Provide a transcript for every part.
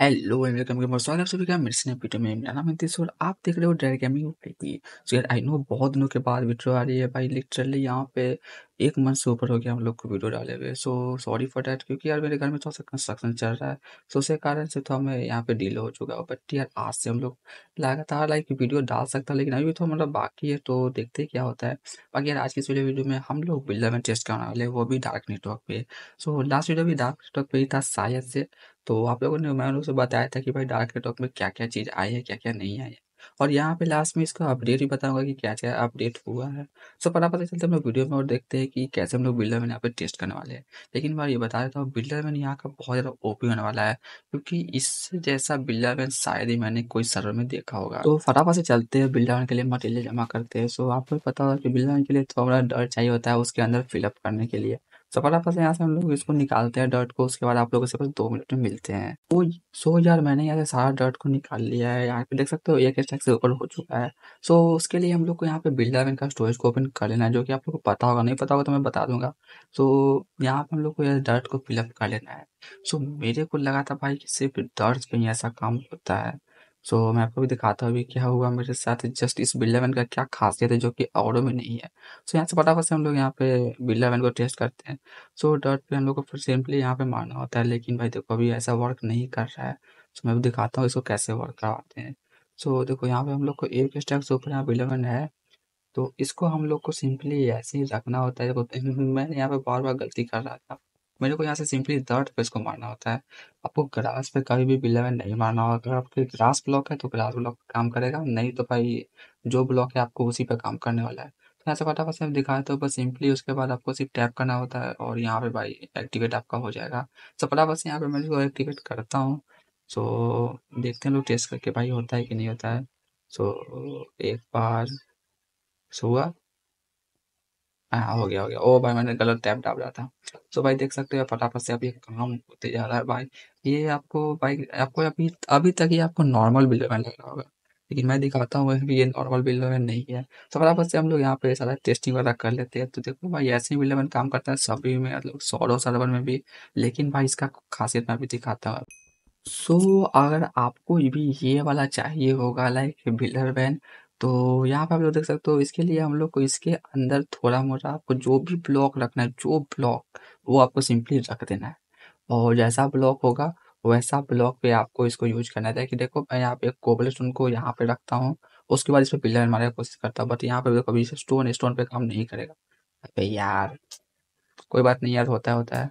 hello and welcome के मोस्ट आप सभी का मेरे से वीडियो में मेरा नाम है और आप देख रहे हो डायरेक्ट गेमिंग ओटीपी सो यार आई नो बहुत दिनों के बाद वीडियो आ रही है भाई लिटरली यहाँ पे एक मंथ से ऊपर हो गया हम लोग को वीडियो डाले हुए सो सॉरी फॉर डैट क्योंकि यार मेरे घर में थोड़ा सा कंस्ट्रक्शन चल रहा है सो उसी कारण से तो हमें यहाँ पे डील हो चुका है बट यार आज से हम लोग लगातार लाइक वीडियो डाल सकता है लेकिन अभी तो मतलब बाकी है तो देखते क्या होता है बाकी यार आज की इस वीडियो में हम लोग बिल्डर में टेस्ट करने वाले वो भी डार्क नेटवर्क पे सो लास्ट वीडियो भी डार्क नेटवर्क पे ही था शायद से तो आप लोगों ने मैं उनसे बताया था कि भाई डार्क नेटवर्क में क्या क्या चीज़ आई है क्या क्या नहीं आई है और यहाँ पे लास्ट में इसका अपडेट भी बताऊंगा कि क्या क्या अपडेट हुआ है सो फटाफट है हम लोग वीडियो में और देखते हैं कि कैसे हम लोग बिल्डर मैन यहाँ पे टेस्ट करने वाले हैं लेकिन मैं ये बता देता हूँ बिल्डर मैन यहाँ का बहुत ज़्यादा ओपी होने वाला है क्योंकि इससे जैसा बिल्डर मैन शायद ही मैंने कोई सर्वर में देखा होगा तो फटाफट से चलते हैं बिल्डर मैन के लिए मटेरियल जमा करते हैं सो आपको पता होगा कि बिल्डर मैन के लिए थोड़ा डर चाहिए होता है उसके अंदर फिलअप करने के लिए सो फटाफट से यहाँ से हम लोग इसको निकालते हैं डर्ट को उसके बाद आप लोगों से बस दो मिनट में मिलते हैं वो सो यार मैंने यहाँ से सारा डर्ट को निकाल लिया है यहाँ पे देख सकते हो एक स्टैक से ऊपर हो चुका है सो उसके लिए हम लोग को यहाँ पे बिल्डर इनका स्टोरेज को ओपन कर लेना है जो कि आप लोग को पता होगा नहीं पता होगा तो मैं बता दूंगा सो यहाँ पे हम लोग को यह डर्ट को फिलअप कर लेना है सो मेरे को लगा था भाई कि सिर्फ डर्ट पे ही ऐसा काम होता है सो so, मैं आपको भी दिखाता हूँ अभी क्या हुआ मेरे साथ जस्ट इस बिल्ला वैन का क्या खासियत है जो कि औरों में नहीं है सो so, यहाँ से फटाफट से हम लोग यहाँ पे बिल्ला वैन को टेस्ट करते हैं सो so, डॉट पे हम लोग को फिर सिंपली यहाँ पे मारना होता है लेकिन भाई देखो अभी ऐसा वर्क नहीं कर रहा है सो so, मैं भी दिखाता हूँ इसको कैसे वर्क करवाते हैं सो so, देखो यहाँ पे हम लोग को एक स्टेप से ऊपर यहाँ बिल्ला है तो इसको हम लोग को सिंपली ऐसे ही रखना होता है मैंने यहाँ पे बार बार गलती कर रहा था मेरे को यहाँ से सिंपली दर्द पे इसको मारना होता है आपको ग्रास पे कभी भी में नहीं मारना होगा अगर आपके ग्रास ब्लॉक है तो ग्रास ब्लॉक काम करेगा नहीं तो भाई जो ब्लॉक है आपको उसी पे काम करने वाला है तो यहाँ से फटाफट से दिखाए तो बस सिंपली उसके बाद आपको सिर्फ टैप करना होता है और यहाँ पे भाई एक्टिवेट आपका हो जाएगा तो फटाफट से यहाँ पे मैं इसको एक्टिवेट करता हूँ सो देखते हैं लोग टेस्ट करके भाई होता है कि नहीं होता है सो एक बार सो हुआ हाँ हो गया हो गया ओ भाई मैंने गलत टैप डाल रहा था सो तो भाई देख सकते हो फटाफट से अभी काम होते जा रहा है भाई ये आपको भाई आपको अभी अभी तक ये आपको नॉर्मल बिल में लग रहा होगा लेकिन मैं दिखाता हूँ ये नॉर्मल बिल में नहीं है तो फटाफट से हम लोग यहाँ पे सारा टेस्टिंग वगैरह कर लेते हैं तो देखो भाई ऐसे ही बिल्डर काम करता है सभी में मतलब सोलो सर्वर में भी लेकिन भाई इसका खासियत मैं अभी दिखाता हूँ सो so, अगर आपको भी ये वाला चाहिए होगा लाइक बिल्डर वैन तो यहाँ पे आप लोग देख सकते हो इसके लिए हम लोग को इसके अंदर थोड़ा मोटा आपको जो भी ब्लॉक रखना है जो ब्लॉक वो आपको सिंपली रख देना है और जैसा ब्लॉक होगा वैसा ब्लॉक पे आपको इसको यूज करना है कि देखो मैं यहाँ पे कोबल स्टोन को यहाँ पे रखता हूँ उसके बाद इस पर पिलर मारने की कोशिश करता हूँ बट यहाँ पे देखो अभी स्टोन स्टोन पे काम नहीं करेगा अबे यार कोई बात नहीं यार होता है होता है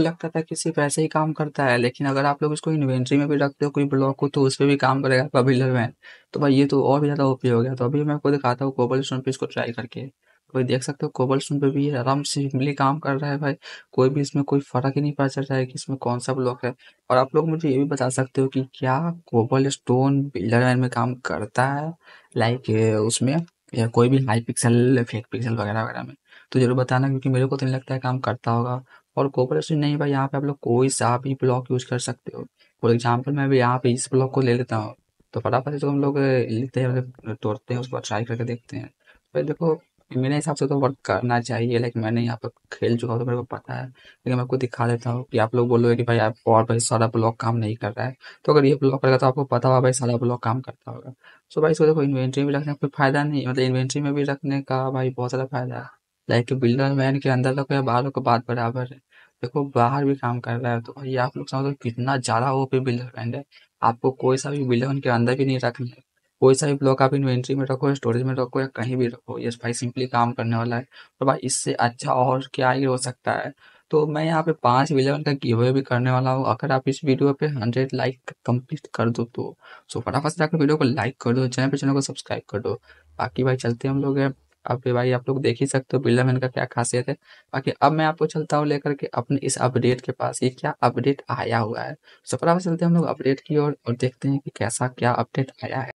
लगता था कि सिर्फ ऐसे ही काम करता है लेकिन अगर आप लोग इसको इन्वेंट्री में भी रखते हो कोई ब्लॉक हो तो उस पर भी काम करेगा आपका बिल्डर वैन तो भाई ये तो और भी ज़्यादा ओपी हो गया तो अभी मैं आपको दिखाता हूँ कोबल स्टोन पर इसको ट्राई करके तो भाई देख सकते हो कोबल स्टोन पर भी आराम से सिंपली काम कर रहा है भाई कोई भी इसमें कोई फर्क ही नहीं पता चल रहा है कि इसमें कौन सा ब्लॉक है और आप लोग मुझे ये भी बता सकते हो कि क्या कोबल स्टोन बिल्डर वैन में काम करता है लाइक उसमें या कोई भी हाई पिक्सल फेक पिक्सल वगैरह वगैरह में तो जरूर बताना क्योंकि मेरे को तो नहीं लगता है काम करता होगा और कोऑपरेशन नहीं भाई यहाँ पे आप लोग कोई सा भी ब्लॉक यूज कर सकते हो फॉर एग्जाम्पल मैं भी यहाँ पे इस ब्लॉक को ले लेता हूँ तो फटाफट इसको हम लोग लेते हैं तोड़ते मतलब हैं उसको ट्राई करके देखते हैं भाई देखो मेरे हिसाब से तो वर्क करना चाहिए लाइक मैंने यहाँ पर खेल चुका हूँ तो मेरे को पता है लेकिन मैं आपको दिखा देता हूँ कि आप लोग बोलोगे कि भाई आप और भाई सारा ब्लॉक काम नहीं कर रहा है तो अगर ये ब्लॉक करेगा तो आपको पता होगा भाई सारा ब्लॉक काम करता होगा सो भाई इसको देखो इन्वेंट्री में रखने का कोई फायदा नहीं मतलब इन्वेंट्री में भी रखने का भाई बहुत सारा फायदा है लाइक बिल्डर मैन के अंदर या बाहर बात बराबर है देखो बाहर भी काम कर रहा है तो भाई आप लोग समझो कितना ज्यादा वो पे बिल्डर मैन है आपको कोई सा भी बिल्डर के अंदर भी नहीं रखना है कोई सा भी ब्लॉक आप इन्वेंट्री में रखो स्टोरेज में रखो या कहीं भी रखो ये भाई सिंपली काम करने वाला है तो भाई इससे अच्छा और क्या ही हो सकता है तो मैं यहाँ पे पांच मिलियन का गिवे भी करने वाला हूँ अगर आप इस वीडियो पे हंड्रेड लाइक कंप्लीट कर दो तो सो तो फटाफट से जाकर वीडियो को लाइक कर दो चैनल पे चैनल को सब्सक्राइब कर दो बाकी भाई चलते हम लोग अब भाई आप लोग देख ही सकते हो बिल्डर मैन का क्या खासियत है बाकी अब मैं आपको चलता हूँ लेकर के अपने इस अपडेट के पास ये क्या अपडेट आया हुआ है सो तो चलते हैं हम लोग अपडेट की ओर और, और देखते हैं कि कैसा क्या अपडेट आया है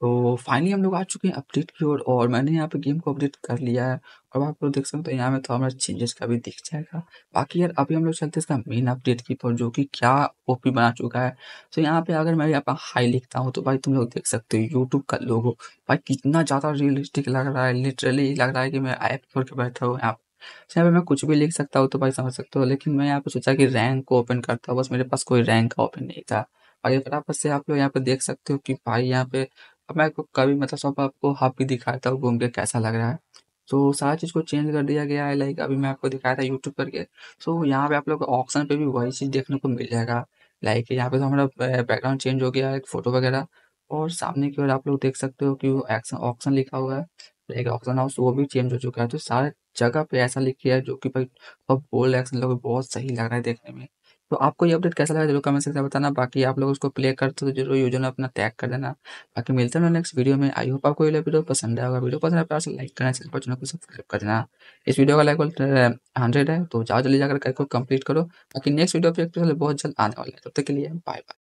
तो फाइनली हम लोग आ चुके हैं अपडेट की ओर और मैंने यहाँ पे गेम को अपडेट कर लिया है और आप लोग देख सकते हो तो यहाँ में हमारा चेंजेस का भी दिख जाएगा बाकी यार अभी हम लोग चलते हैं इसका मेन अपडेट की ओर जो कि क्या ओपी बना चुका है तो यहाँ पे अगर मैं यहाँ पर हाई लिखता हूँ तो भाई तुम लोग देख सकते हो यूट्यूब का लोगो भाई कितना ज़्यादा रियलिस्टिक लग रहा है लिटरली लग रहा है कि मैं ऐप खोल के बैठा हूँ यहाँ यहाँ पे मैं कुछ भी लिख सकता हूँ तो भाई समझ सकते हो लेकिन मैं यहाँ पे सोचा कि रैंक को ओपन करता हूँ बस मेरे पास कोई रैंक का ओपन नहीं था भाई ये से आप लोग यहाँ पे देख सकते हो कि भाई यहाँ पे अब मैं आपको कभी मतलब सब आपको हब भी दिखाता हूँ घूम के कैसा लग रहा है तो सारा चीज़ को चेंज कर दिया गया है लाइक अभी मैं आपको दिखाया था यूट्यूब करके सो तो यहाँ पे आप लोग ऑप्शन पे भी वही चीज़ देखने को मिल जाएगा लाइक यहाँ पे तो हमारा बैकग्राउंड चेंज हो गया है फोटो वगैरह और सामने की ओर आप लोग देख सकते हो कि वो एक्शन ऑप्शन लिखा हुआ है लाइक ऑप्शन हाउस वो भी चेंज हो चुका है तो सारे जगह पे ऐसा लिख है जो कि भाई बोल्ड एक्शन लोग बहुत सही लग रहा है देखने में तो आपको ये अपडेट कैसा लगा जरूर कमेंट सेक्शन में बताना बाकी आप लोग उसको प्ले करते तो जरूर यूजर अपना टैग कर देना बाकी मिलते हैं नेक्स्ट वीडियो में आई होप आपको ये वीडियो पसंद आएगा वीडियो पसंद आया लाइक तो करना चैनल पर चैनल को सब्सक्राइब कर देना इस वीडियो का लाइक हंड्रेड है तो जाओ जल्दी जाकर करके कंप्लीट करो बाकी नेक्स्ट वीडियो पर बहुत जल्द आने वाला है तब तक के लिए बाय बाय